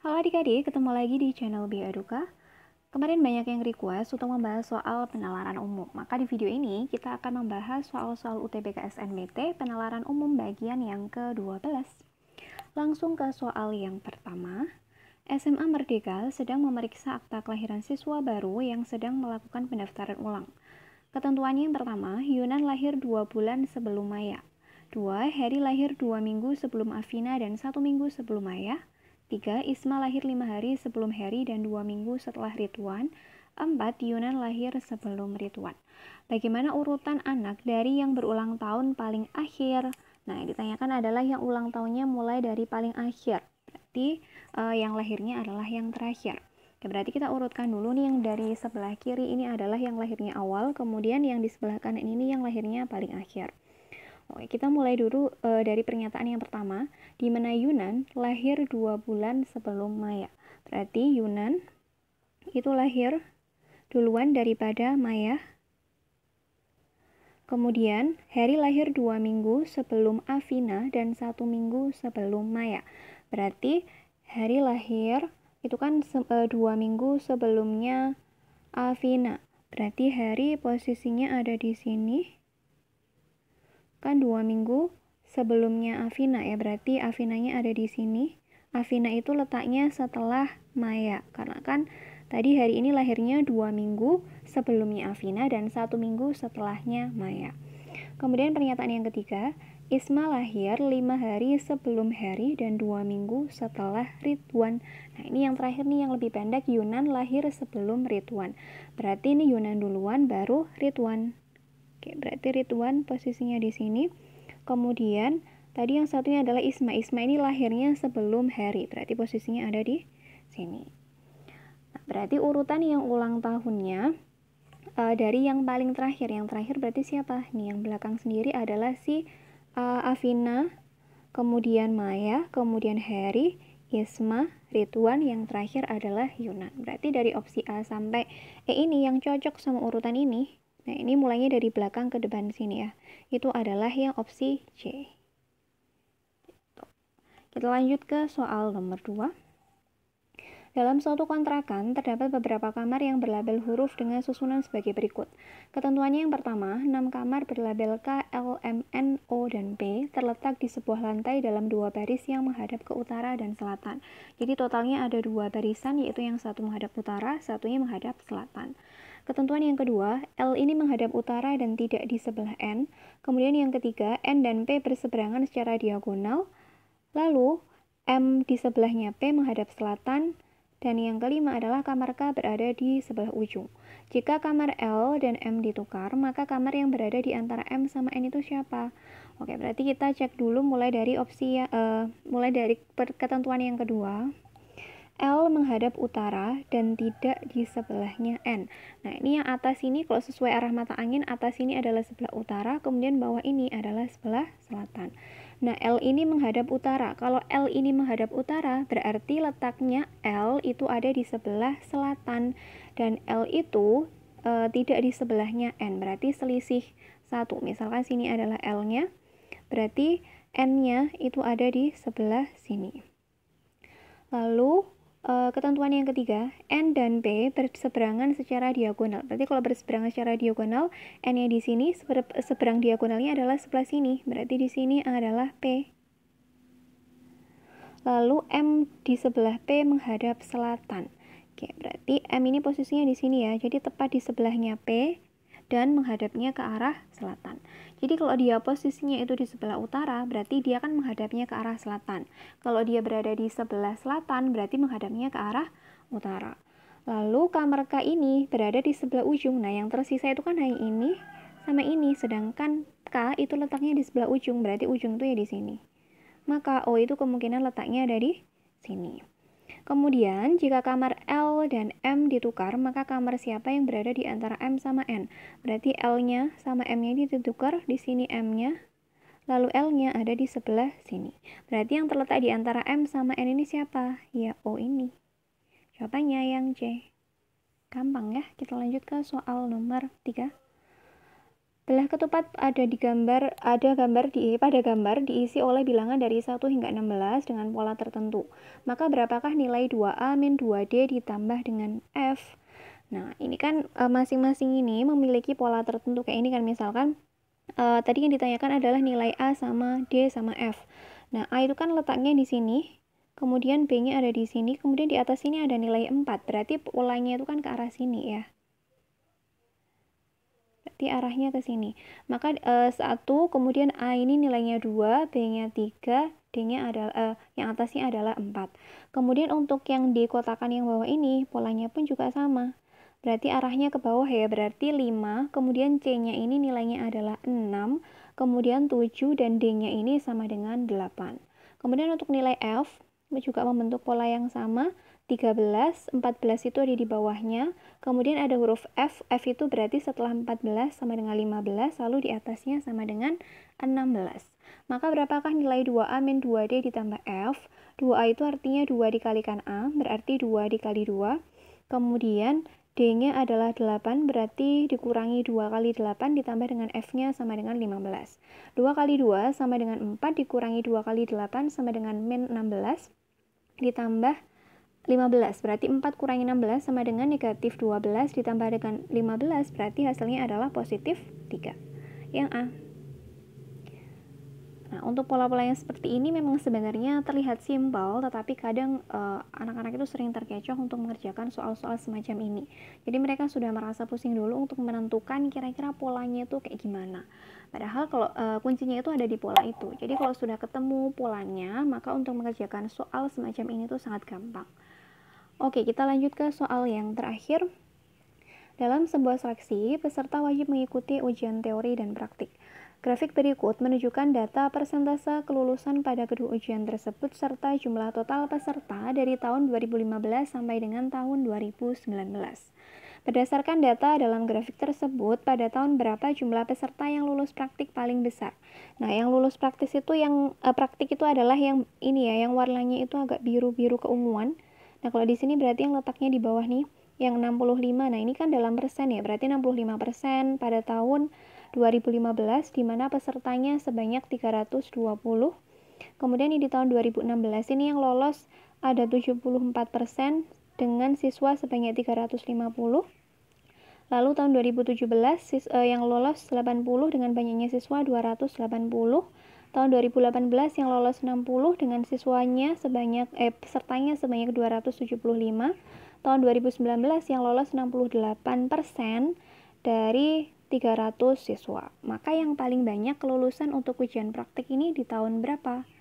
Halo adik-adik, ketemu lagi di channel Eduka Kemarin banyak yang request untuk membahas soal penalaran umum. Maka di video ini kita akan membahas soal-soal UTBK SNBT penalaran umum bagian yang ke-12. Langsung ke soal yang pertama. SMA Merdeka sedang memeriksa akta kelahiran siswa baru yang sedang melakukan pendaftaran ulang. Ketentuannya yang pertama, Yunan lahir 2 bulan sebelum Maya. 2. Harry lahir 2 minggu sebelum Afina dan 1 minggu sebelum Maya. 3. Isma lahir 5 hari sebelum Heri dan 2 minggu setelah Ridwan. 4. Yunan lahir sebelum Ridwan. Bagaimana urutan anak dari yang berulang tahun paling akhir? Nah, yang ditanyakan adalah yang ulang tahunnya mulai dari paling akhir. Berarti uh, yang lahirnya adalah yang terakhir. Ya, berarti kita urutkan dulu nih yang dari sebelah kiri ini adalah yang lahirnya awal, kemudian yang di sebelah kanan ini yang lahirnya paling akhir. Kita mulai dulu e, dari pernyataan yang pertama, di mana Yunan lahir dua bulan sebelum Maya. Berarti Yunan itu lahir duluan daripada Maya. Kemudian, Harry lahir dua minggu sebelum Avina dan satu minggu sebelum Maya. Berarti Harry lahir itu kan se eh, dua minggu sebelumnya Avina. Berarti Harry posisinya ada di sini kan dua minggu sebelumnya Avina ya berarti Avinanya ada di sini Avina itu letaknya setelah Maya karena kan tadi hari ini lahirnya dua minggu sebelumnya Avina dan satu minggu setelahnya Maya kemudian pernyataan yang ketiga Isma lahir lima hari sebelum Hari dan dua minggu setelah Ridwan. Nah ini yang terakhir nih yang lebih pendek Yunan lahir sebelum Ridwan. Berarti ini Yunan duluan baru Ridwan. Oke, berarti Ridwan posisinya di sini. Kemudian tadi yang satunya adalah Isma. Isma ini lahirnya sebelum Harry, berarti posisinya ada di sini. Nah, berarti urutan yang ulang tahunnya uh, dari yang paling terakhir. Yang terakhir berarti siapa? Nih, yang belakang sendiri adalah si uh, Avina, kemudian Maya, kemudian Harry, Isma, rituan yang terakhir adalah Yunan. Berarti dari opsi A sampai E ini yang cocok sama urutan ini Nah, ini mulainya dari belakang ke depan sini ya. Itu adalah yang opsi C. Gitu. Kita lanjut ke soal nomor 2. Dalam suatu kontrakan, terdapat beberapa kamar yang berlabel huruf dengan susunan sebagai berikut. Ketentuannya yang pertama, 6 kamar berlabel K, L, M, N, O, dan P terletak di sebuah lantai dalam dua baris yang menghadap ke utara dan selatan. Jadi totalnya ada dua barisan, yaitu yang satu menghadap utara, satunya menghadap selatan. Ketentuan yang kedua, L ini menghadap utara dan tidak di sebelah N. Kemudian yang ketiga, N dan P berseberangan secara diagonal. Lalu, M di sebelahnya P menghadap selatan, dan yang kelima adalah kamar K berada di sebelah ujung. Jika kamar L dan M ditukar, maka kamar yang berada di antara M sama N itu siapa? Oke, berarti kita cek dulu mulai dari opsi uh, mulai dari ketentuan yang kedua. L menghadap utara dan tidak di sebelahnya N. Nah, ini yang atas ini kalau sesuai arah mata angin, atas ini adalah sebelah utara, kemudian bawah ini adalah sebelah selatan. Nah, L ini menghadap utara. Kalau L ini menghadap utara, berarti letaknya L itu ada di sebelah selatan dan L itu e, tidak di sebelahnya N. Berarti selisih satu. Misalkan sini adalah L-nya, berarti N-nya itu ada di sebelah sini. Lalu Eh, ketentuan yang ketiga, N dan P berseberangan secara diagonal. Berarti kalau berseberangan secara diagonal, N-nya di sini, seberang diagonalnya adalah sebelah sini. Berarti di sini adalah P. Lalu M di sebelah P menghadap selatan. Oke, berarti M ini posisinya di sini ya. Jadi tepat di sebelahnya P, dan menghadapnya ke arah selatan. Jadi kalau dia posisinya itu di sebelah utara, berarti dia akan menghadapnya ke arah selatan. Kalau dia berada di sebelah selatan, berarti menghadapnya ke arah utara. Lalu kamar K ini berada di sebelah ujung. Nah, yang tersisa itu kan hanya ini sama ini, sedangkan K itu letaknya di sebelah ujung, berarti ujung itu ya di sini. Maka O itu kemungkinan letaknya ada di sini. Kemudian, jika kamar L dan M ditukar, maka kamar siapa yang berada di antara M sama N? Berarti L-nya sama M-nya ditukar, di sini M-nya, lalu L-nya ada di sebelah sini. Berarti yang terletak di antara M sama N ini siapa? Ya, O ini. Jawabannya yang C. Gampang ya, kita lanjut ke soal nomor 3. Belah ketupat ada di gambar ada gambar di pada gambar diisi oleh bilangan dari 1 hingga 16 dengan pola tertentu. Maka berapakah nilai 2A min 2D ditambah dengan F? Nah, ini kan eh, masing-masing ini memiliki pola tertentu kayak ini kan misalkan uh, tadi yang ditanyakan adalah nilai A sama D sama F. Nah, A itu kan letaknya di sini, kemudian B-nya ada di sini, kemudian di atas sini ada nilai 4. Berarti polanya itu kan ke arah sini ya berarti arahnya ke sini. Maka e, eh, 1, kemudian A ini nilainya dua, B-nya 3, D-nya adalah eh, e, yang atasnya adalah empat. Kemudian untuk yang di yang bawah ini polanya pun juga sama. Berarti arahnya ke bawah ya, berarti 5, kemudian C-nya ini nilainya adalah 6, kemudian 7 dan D-nya ini sama dengan 8. Kemudian untuk nilai F juga membentuk pola yang sama, 13, 14 itu ada di bawahnya, kemudian ada huruf F, F itu berarti setelah 14 sama dengan 15, lalu di atasnya sama dengan 16. Maka berapakah nilai 2A min 2D ditambah F? 2A itu artinya 2 dikalikan A, berarti 2 dikali 2. Kemudian D-nya adalah 8, berarti dikurangi 2 kali 8 ditambah dengan F-nya sama dengan 15. 2 kali 2 sama dengan 4, dikurangi 2 kali 8 sama dengan min 16, ditambah 15 berarti 4 kurangi 16 sama dengan negatif 12 ditambah dengan 15 berarti hasilnya adalah positif 3 yang A Nah untuk pola-pola yang seperti ini memang sebenarnya terlihat simpel tetapi kadang anak eh, anak-anak itu sering terkecoh untuk mengerjakan soal-soal semacam ini jadi mereka sudah merasa pusing dulu untuk menentukan kira-kira polanya itu kayak gimana Padahal kalau uh, kuncinya itu ada di pola itu. Jadi kalau sudah ketemu polanya, maka untuk mengerjakan soal semacam ini itu sangat gampang. Oke, kita lanjut ke soal yang terakhir. Dalam sebuah seleksi, peserta wajib mengikuti ujian teori dan praktik. Grafik berikut menunjukkan data persentase kelulusan pada kedua ujian tersebut serta jumlah total peserta dari tahun 2015 sampai dengan tahun 2019. Berdasarkan data dalam grafik tersebut, pada tahun berapa jumlah peserta yang lulus praktik paling besar? Nah, yang lulus praktis itu yang eh, praktik itu adalah yang ini ya, yang warnanya itu agak biru-biru keunguan Nah, kalau di sini berarti yang letaknya di bawah nih, yang 65. Nah, ini kan dalam persen ya, berarti 65% persen pada tahun 2015 di mana pesertanya sebanyak 320. Kemudian di tahun 2016 ini yang lolos ada 74% persen dengan siswa sebanyak 350. Lalu tahun 2017 sis, eh, yang lolos 80 dengan banyaknya siswa 280 tahun 2018 yang lolos 60 dengan siswanya sebanyak eh pesertanya sebanyak 275 tahun 2019 yang lolos 68 persen dari 300 siswa. Maka yang paling banyak kelulusan untuk ujian praktik ini di tahun berapa?